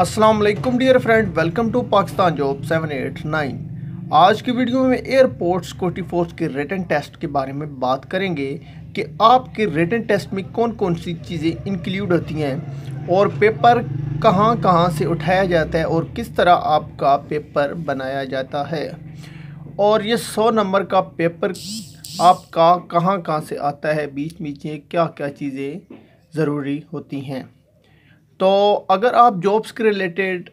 Aslam dear friend welcome to Pakistan job 789 आज की वीडियो में एयरपोर्ट सिक्योरिटी फोर्स के रिटर्न टेस्ट के बारे में बात करेंगे कि आपके रिटर्न टेस्ट में कौन कौन सी चीज़ें इंक्लूड होती हैं और पेपर कहाँ कहाँ से उठाया जाता है और किस तरह आपका पेपर बनाया जाता है और ये सौ नंबर का पेपर आपका कहाँ कहाँ से आता है बीच बीच में क्या क्या चीज़ें ज़रूरी होती हैं तो अगर आप जॉब्स के रिलेटेड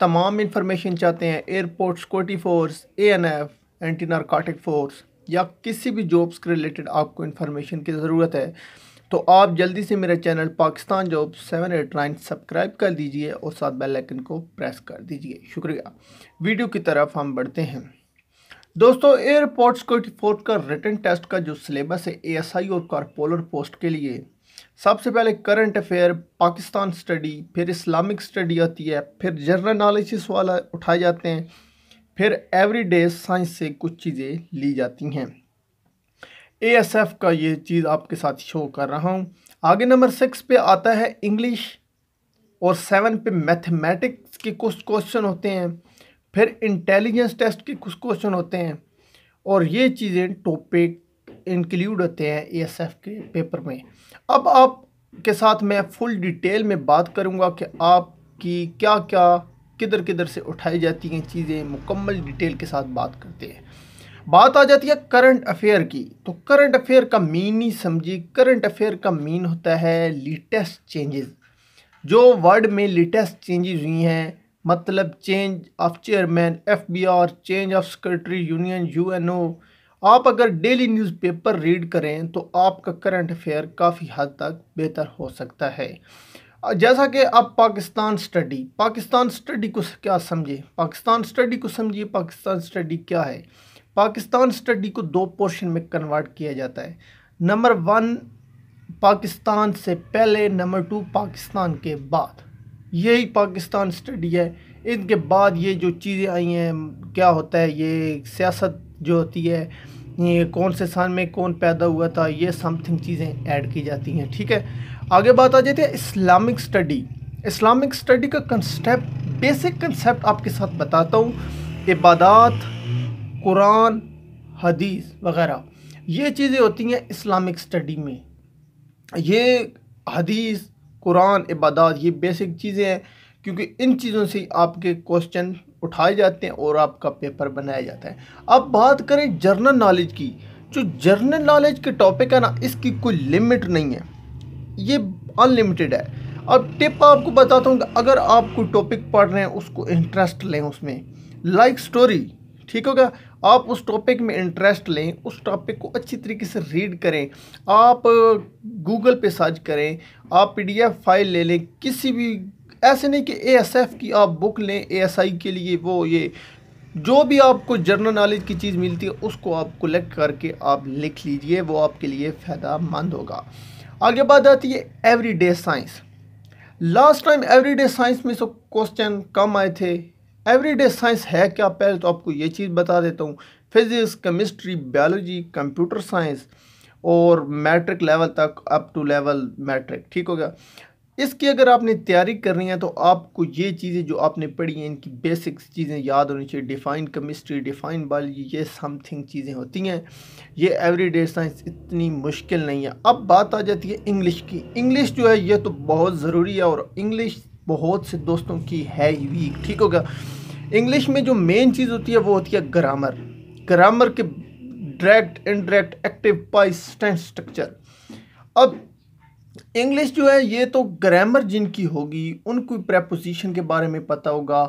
तमाम इन्फॉर्मेशन चाहते हैं airport security force A N F anti narcotic force या किसी भी जॉब्स के रिलेटेड आपको इन्फॉर्मेशन की ज़रूरत है तो आप जल्दी से मेरा channel Pakistan job seven eight nine subscribe कर दीजिए और साथ बेल आइकन को प्रेस कर दीजिए शुक्रिया वीडियो की तरफ हम बढ़ते हैं दोस्तों एयरपोर्ट सिक्योरिटी फोर्स का रिटर्न टेस्ट का जो सिलेबस है एएसआई और कारपोलर पोस्ट के लिए सबसे पहले करंट अफेयर पाकिस्तान स्टडी फिर इस्लामिक स्टडी आती है फिर जनरल नॉलेजिस वाला उठाए जाते हैं फिर एवरीडे साइंस से कुछ चीज़ें ली जाती हैं एएसएफ का ये चीज़ आपके साथ शो कर रहा हूँ आगे नंबर सिक्स पे आता है इंग्लिश और सेवन पे मैथमेटिक्स के कुछ क्वेश्चन होते हैं फिर इंटेलिजेंस टेस्ट के कुछ क्वेश्चन होते हैं और ये चीज़ें टॉपिक इंक्लूड होते हैं एएसएफ के पेपर में अब आप के साथ मैं फुल डिटेल में बात करूंगा कि आपकी क्या क्या किधर किधर से उठाई जाती हैं चीज़ें मुकम्मल डिटेल के साथ बात करते हैं बात आ जाती है करंट अफेयर की तो करंट अफेयर का मीन नहीं समझी करंट अफेयर का मीन होता है लेटेस्ट चेंजेस जो वर्ड में लेटेस्ट चेंजेस हुई हैं मतलब change of chairman F B R change of secretary union U N O आप अगर डेली न्यूज़पेपर रीड करें तो आपका करंट अफेयर काफ़ी हद तक बेहतर हो सकता है जैसा कि आप पाकिस्तान स्टडी पाकिस्तान स्टडी को क्या समझें पाकिस्तान स्टडी को समझिए पाकिस्तान स्टडी क्या है पाकिस्तान स्टडी को दो पोर्शन में कन्वर्ट किया जाता है नंबर वन पाकिस्तान से पहले नंबर टू पाकिस्तान के बाद यही पाकिस्तान स्टडी है इनके बाद ये जो चीज़ें आई हैं क्या होता है ये सियासत जो होती है ये कौन से साल में कौन पैदा हुआ था ये समथिंग चीज़ें ऐड की जाती हैं ठीक है आगे बात आ जाती है इस्लामिक स्टडी इस्लामिक स्टडी का कंसेप्ट बेसिक कंसेप्ट आपके साथ बताता हूँ इबादत कुरान हदीस वगैरह ये चीज़ें होती हैं इस्लामिक स्टडी में ये हदीस कुरान इबादत ये बेसिक चीज़ें हैं क्योंकि इन चीज़ों से आपके क्वेश्चन उठाए जाते हैं और आपका पेपर बनाया जाता है अब बात करें जर्नल नॉलेज की जो जर्नल नॉलेज के टॉपिक है ना इसकी कोई लिमिट नहीं है ये अनलिमिटेड है अब टिप आपको बताता हूँ अगर आप कोई टॉपिक पढ़ रहे हैं उसको इंटरेस्ट लें उसमें लाइक like स्टोरी ठीक होगा आप उस टॉपिक में इंटरेस्ट लें उस टॉपिक को अच्छी तरीके से रीड करें आप गूगल पे सर्च करें आप पीडीएफ फाइल ले लें किसी भी ऐसे नहीं कि एएसएफ की आप बुक लें एएसआई के लिए वो ये जो भी आपको जनरल नॉलेज की चीज़ मिलती है उसको आप कलेक्ट करके आप लिख लीजिए वो आपके लिए फ़ायदा मंद होगा आगे बात आती है everyday science last time everyday science में सो क्वेश्चन कम आए थे एवरीडे साइंस है क्या पहले तो आपको ये चीज़ बता देता हूँ physics chemistry biology computer science और मैट्रिक लेवल तक अप टू लेवल मैट्रिक ठीक हो गया इसकी अगर आपने तैयारी करनी है तो आपको ये चीज़ें जो आपने पढ़ी हैं इनकी बेसिक्स चीज़ें याद होनी चाहिए डिफाइन केमिस्ट्री डिफाइन बायोलॉजी ये समथिंग चीज़ें होती हैं ये एवरीडे साइंस इतनी मुश्किल नहीं है अब बात आ जाती है इंग्लिश की इंग्लिश जो है ये तो बहुत ज़रूरी है और इंग्लिश बहुत से दोस्तों की है ही वीक ठीक होगा इंग्लिश में जो मेन चीज़ होती है वो होती है ग्रामर ग्रामर के direct indirect active voice structure अब इंग्लिश जो है ये तो ग्रामर जिनकी होगी उनको प्रेपोजिशन के बारे में पता होगा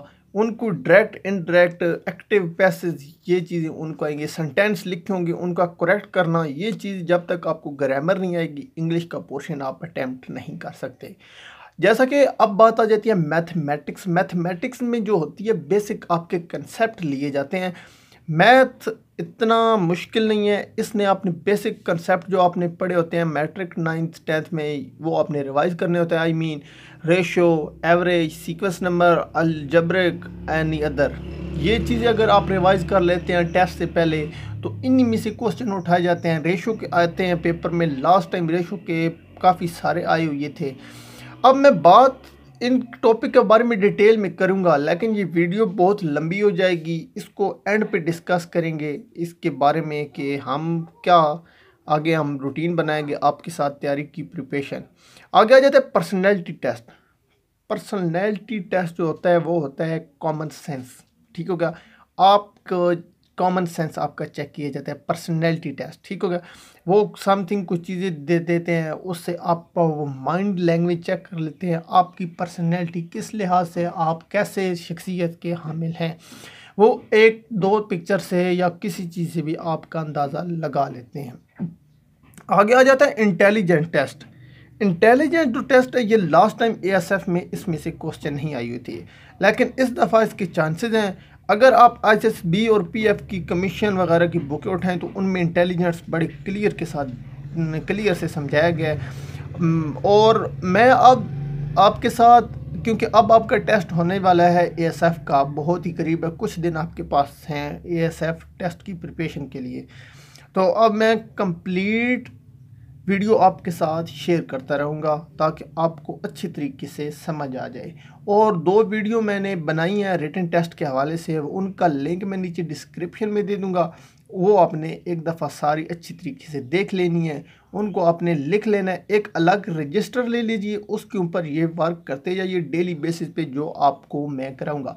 उनको डायरेक्ट इनडायरेक्ट एक्टिव पैसेज ये चीज़ें उनको आएंगे सेंटेंस लिखे होंगे उनका करेक्ट करना ये चीज़ जब तक आपको ग्रामर नहीं आएगी इंग्लिश का पोर्शन आप अटैम्प्ट नहीं कर सकते जैसा कि अब बात आ जाती है मैथमेटिक्स मैथमेटिक्स में जो होती है बेसिक आपके कंसेप्ट लिए जाते हैं मैथ इतना मुश्किल नहीं है इसने आपने बेसिक कंसेप्ट जो आपने पढ़े होते हैं मैट्रिक नाइन्थ टेंथ में वो आपने रिवाइज करने होते हैं I mean ratio average sequence number algebraic any other ये चीज़ें अगर आप रिवाइज कर लेते हैं टेस्ट से पहले तो इन्हीं में से क्वेश्चन उठाए जाते हैं रेशो के आते हैं पेपर में लास्ट टाइम रेशो के काफ़ी सारे आए हुए थे अब मैं बात इन टॉपिक के बारे में डिटेल में करूँगा लेकिन ये वीडियो बहुत लंबी हो जाएगी इसको एंड पे डिस्कस करेंगे इसके बारे में कि हम क्या आगे हम रूटीन बनाएंगे आपके साथ तैयारी की प्रिपरेशन आगे आ जाता है पर्सनैलिटी टेस्ट पर्सनैलिटी टेस्ट जो होता है वो होता है कॉमन सेंस ठीक हो गया आपका कॉमन सेंस आपका चेक किया जाता है पर्सनैलिटी टेस्ट ठीक हो गया वो समथिंग कुछ चीज़ें दे देते हैं उससे आप वो माइंड लैंग्वेज चेक कर लेते हैं आपकी पर्सनैलिटी किस लिहाज से आप कैसे शख्सियत के हामिल हैं वो एक दो पिक्चर से या किसी चीज़ से भी आपका अंदाज़ा लगा लेते हैं आगे आ जाता है इंटेलिजेंट टेस्ट इंटेलिजेंट जो टेस्ट है ये लास्ट टाइम एएसएफ में इसमें से क्वेश्चन नहीं आई हुई थी लेकिन इस दफ़ा इसके चांसेस हैं अगर आप बी और पीएफ की कमीशन वगैरह की बुकें उठाएं तो उनमें इंटेलिजेंस बड़े क्लियर के साथ क्लियर से समझाया गया है और मैं अब आपके साथ क्योंकि अब आपका टेस्ट होने वाला है एएसएफ का बहुत ही करीब है कुछ दिन आपके पास हैं एएसएफ टेस्ट की प्रिपरेशन के लिए तो अब मैं कंप्लीट वीडियो आपके साथ शेयर करता रहूँगा ताकि आपको अच्छी तरीके से समझ आ जाए और दो वीडियो मैंने बनाई हैं रिटर्न टेस्ट के हवाले से उनका लिंक मैं नीचे डिस्क्रिप्शन में दे दूँगा वो आपने एक दफ़ा सारी अच्छी तरीके से देख लेनी है उनको आपने लिख लेना है एक अलग रजिस्टर ले लीजिए उसके ऊपर ये वर्क करते जाइए डेली बेसिस पे जो आपको मैं कराऊंगा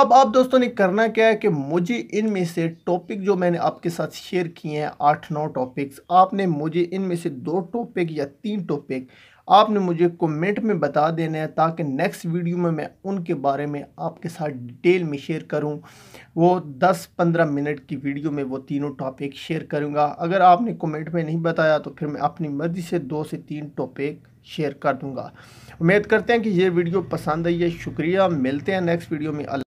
अब आप दोस्तों ने करना क्या है कि मुझे इनमें से टॉपिक जो मैंने आपके साथ शेयर किए हैं आठ नौ टॉपिक्स आपने मुझे इनमें से दो टॉपिक या तीन टॉपिक आपने मुझे कमेंट में बता देना है ताकि नेक्स्ट वीडियो में मैं उनके बारे में आपके साथ डिटेल में शेयर करूं वो 10-15 मिनट की वीडियो में वो तीनों टॉपिक शेयर करूंगा अगर आपने कमेंट में नहीं बताया तो फिर मैं अपनी मर्ज़ी से दो से तीन टॉपिक शेयर कर दूंगा उम्मीद करते हैं कि ये वीडियो पसंद आई है शुक्रिया मिलते हैं नेक्स्ट वीडियो में